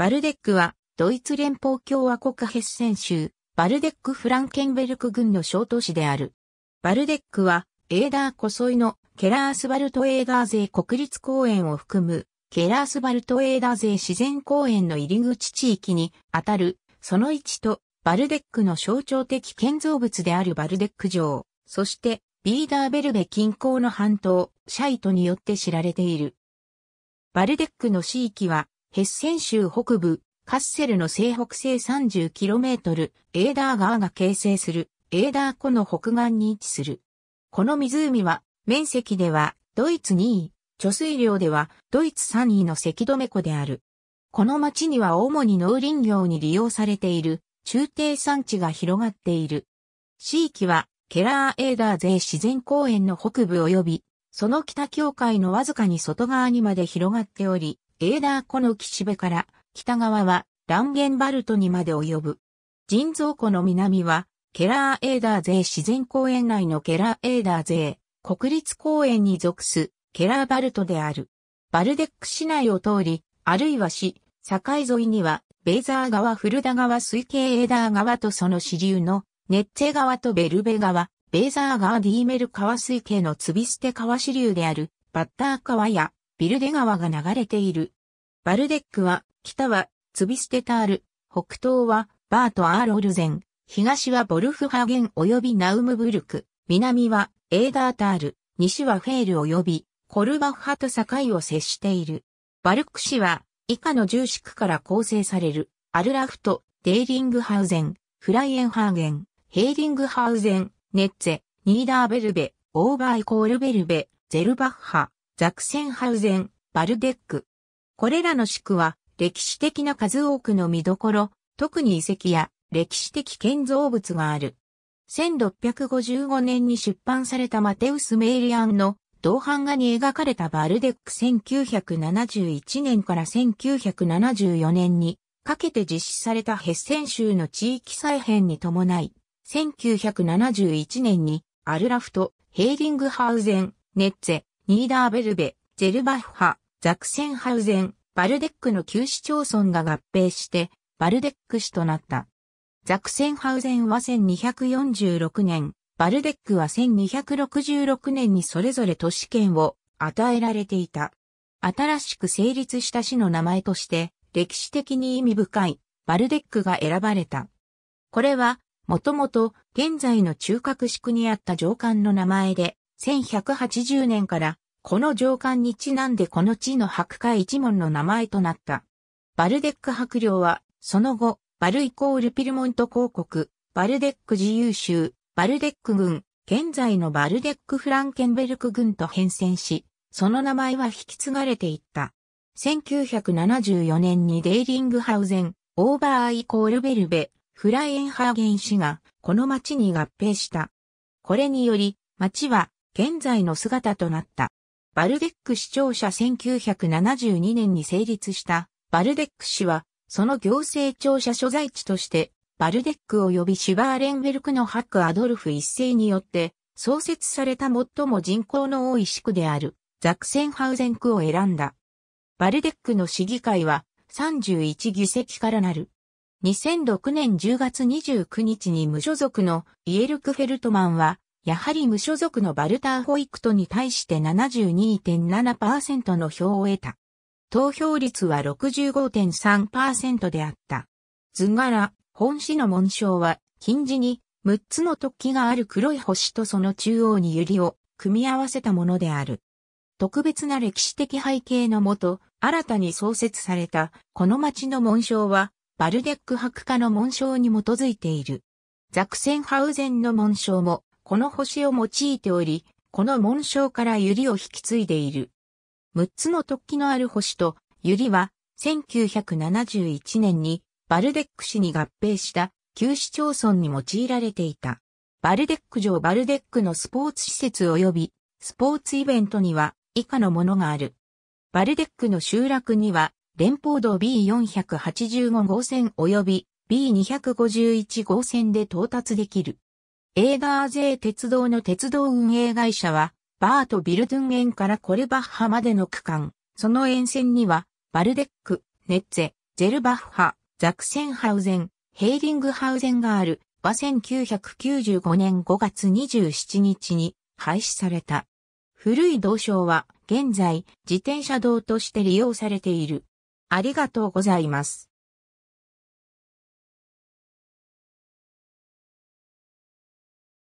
バルデックは、ドイツ連邦共和国ヘッセン州、バルデック・フランケンベルク郡の小都市である。バルデックは、エーダー・コソイのケラースバルト・エーダー勢国立公園を含む、ケラースバルト・エーダー勢自然公園の入り口地域にあたる、その位置と、バルデックの象徴的建造物であるバルデック城、そして、ビーダーベルベ近郊の半島、シャイトによって知られている。バルデックの市域は、ヘッセン州北部、カッセルの西北西 30km、エーダー川が形成する、エーダー湖の北岸に位置する。この湖は、面積では、ドイツ2位、貯水量では、ドイツ3位の関止湖である。この町には主に農林業に利用されている、中低山地が広がっている。地域は、ケラーエーダー税自然公園の北部及び、その北境界のわずかに外側にまで広がっており、エーダー湖の岸辺から北側はランゲンバルトにまで及ぶ。人造湖の南はケラーエーダー税自然公園内のケラーエーダー税国立公園に属すケラーバルトである。バルデック市内を通り、あるいは市、境沿いにはベーザー川フルダ川水系エーダー川とその支流のネッツェ川とベルベ川、ベーザー川ディーメル川水系のツビステ川支流であるバッター川やビルデ川が流れているバルデックは、北は、ツビステタール、北東は、バート・アーロルゼン、東はボルフハゲン及びナウムブルク、南は、エーダータール、西はフェール及び、コルバッハと境を接している。バルク市は、以下の重視から構成される、アルラフト、デーリングハウゼン、フライエンハーゲン、ヘーリングハウゼン、ネッツェ、ニーダーベルベ、オーバーイコールベルベ、ゼルバッハ、ザクセンハウゼン、バルデック、これらの宿は歴史的な数多くの見どころ、特に遺跡や歴史的建造物がある。1655年に出版されたマテウス・メイリアンの銅版画に描かれたバルデック1971年から1974年にかけて実施されたヘッセン州の地域再編に伴い、1971年にアルラフト、ヘーリングハウゼン、ネッツェ、ニーダーベルベ、ゼルバッハ、ザクセンハウゼン、バルデックの旧市町村が合併して、バルデック市となった。ザクセンハウゼンは1246年、バルデックは1266年にそれぞれ都市圏を与えられていた。新しく成立した市の名前として、歴史的に意味深い、バルデックが選ばれた。これは、もともと現在の中核宿区にあった上官の名前で、1180年からこの上官にちなんでこの地の白海一門の名前となった。バルデック白領は、その後、バルイコールピルモント公国、バルデック自由州、バルデック軍、現在のバルデックフランケンベルク軍と変遷し、その名前は引き継がれていった。1974年にデイリングハウゼン、オーバーアイコールベルベ、フライエンハーゲン氏がこの町に合併した。これにより、町は現在の姿となった。バルデック市庁舎1972年に成立したバルデック市は、その行政庁舎所在地として、バルデック及びシュバーレンベルクのハック・アドルフ一世によって、創設された最も人口の多い市区である、ザクセンハウゼン区を選んだ。バルデックの市議会は、31議席からなる。2006年10月29日に無所属のイエルク・フェルトマンはやはり無所属のバルター・ホイクトに対して72.7%の票を得た。投票率は65.3%であった。図柄、本市の紋章は、近似に6つの突起がある黒い星とその中央に百合を組み合わせたものである。特別な歴史的背景のもと、新たに創設されたこの町の紋章は、バルデック博家の紋章に基づいている。ザクセンハウゼンの紋章もこの星を用いており、この紋章から百合を引き継いでいる。6つの突起のある星と、百合は、1971年に、バルデック市に合併した旧市町村に用いられていた。バルデック城バルデックのスポーツ施設及びスポーツイベントには以下のものがある。バルデックの集落には連邦道 B485 号線及び B251 号線で到達できるエーダーゼー鉄道の鉄道運営会社は、バート・ビルドゥン園からコルバッハまでの区間、その沿線には、バルデック、ネッツェ、ゼルバッハ、ザクセンハウゼン、ヘイリングハウゼンがある、は1995年5月27日に廃止された。古い道障は現在自転車道として利用されている。ありがとうございます。